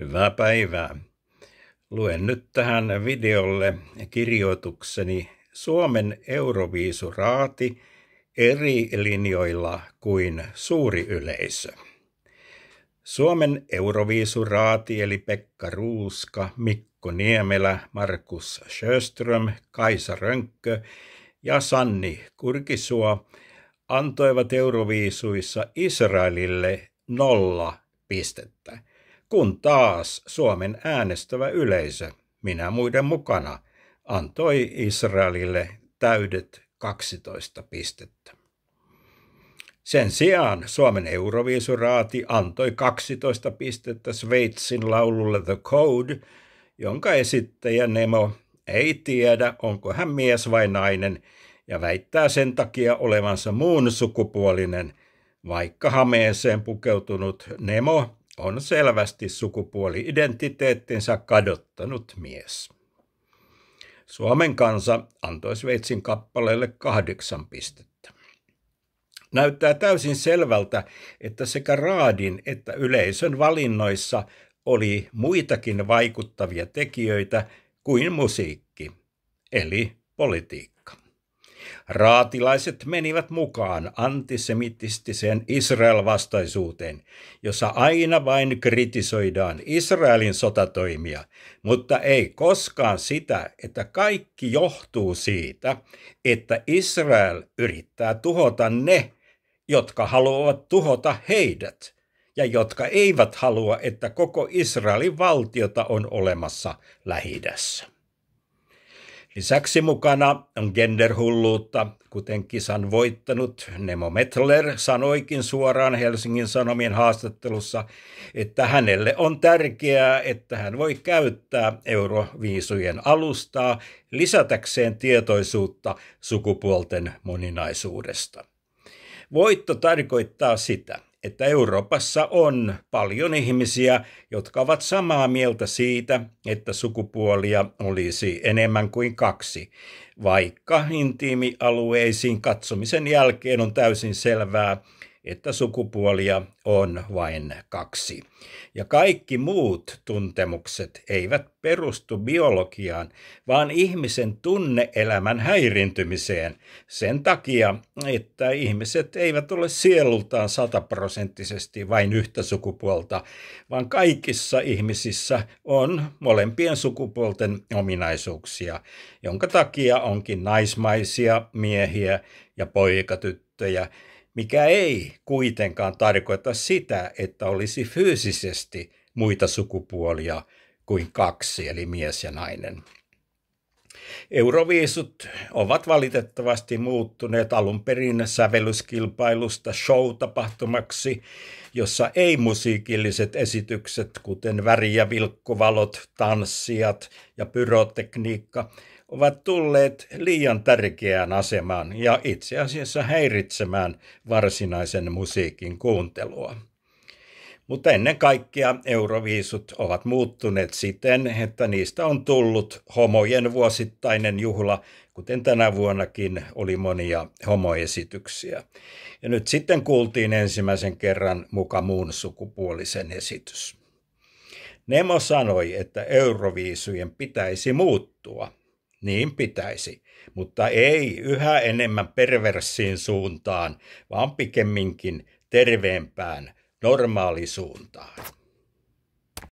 Hyvää päivää. Luen nyt tähän videolle kirjoitukseni Suomen Euroviisuraati eri linjoilla kuin suuri yleisö. Suomen Euroviisuraati eli Pekka Ruuska, Mikko Niemelä, Markus Sjöström, Kaisa Rönkkö ja Sanni Kurkisua antoivat Euroviisuissa Israelille nolla pistettä – kun taas Suomen äänestävä yleisö, minä muiden mukana, antoi Israelille täydet 12 pistettä. Sen sijaan Suomen Euroviisuraati antoi 12 pistettä Sveitsin laululle The Code, jonka esittäjä Nemo ei tiedä, onko hän mies vai nainen, ja väittää sen takia olevansa muun sukupuolinen, vaikka hameeseen pukeutunut Nemo on selvästi sukupuoli-identiteettinsä kadottanut mies. Suomen kansa antoi Sveitsin kappaleelle kahdeksan pistettä. Näyttää täysin selvältä, että sekä raadin että yleisön valinnoissa oli muitakin vaikuttavia tekijöitä kuin musiikki, eli politiikka. Raatilaiset menivät mukaan antisemitistiseen Israel-vastaisuuteen, jossa aina vain kritisoidaan Israelin sotatoimia, mutta ei koskaan sitä, että kaikki johtuu siitä, että Israel yrittää tuhota ne, jotka haluavat tuhota heidät ja jotka eivät halua, että koko Israelin valtiota on olemassa lähidässä. Lisäksi mukana on genderhulluutta, kuten kisan voittanut Nemo Metler sanoikin suoraan Helsingin Sanomien haastattelussa, että hänelle on tärkeää, että hän voi käyttää euroviisujen alustaa lisätäkseen tietoisuutta sukupuolten moninaisuudesta. Voitto tarkoittaa sitä – että Euroopassa on paljon ihmisiä, jotka ovat samaa mieltä siitä, että sukupuolia olisi enemmän kuin kaksi, vaikka intiimialueisiin katsomisen jälkeen on täysin selvää, että sukupuolia on vain kaksi. Ja kaikki muut tuntemukset eivät perustu biologiaan, vaan ihmisen tunneelämän häirintymiseen sen takia, että ihmiset eivät ole sielultaan sataprosenttisesti vain yhtä sukupuolta, vaan kaikissa ihmisissä on molempien sukupuolten ominaisuuksia, jonka takia onkin naismaisia miehiä ja poikatyttöjä mikä ei kuitenkaan tarkoita sitä, että olisi fyysisesti muita sukupuolia kuin kaksi, eli mies ja nainen. Euroviisut ovat valitettavasti muuttuneet alun perin sävellyskilpailusta show-tapahtumaksi, jossa ei-musiikilliset esitykset, kuten väri- ja vilkkuvalot, tanssijat ja pyrotekniikka, ovat tulleet liian tärkeään asemaan ja itse asiassa häiritsemään varsinaisen musiikin kuuntelua. Mutta ennen kaikkea euroviisut ovat muuttuneet siten, että niistä on tullut homojen vuosittainen juhla, kuten tänä vuonnakin oli monia homoesityksiä. Ja nyt sitten kuultiin ensimmäisen kerran muka muun sukupuolisen esitys. Nemo sanoi, että euroviisujen pitäisi muuttua – niin pitäisi, mutta ei yhä enemmän perversiin suuntaan, vaan pikemminkin terveempään normaalisuuntaan.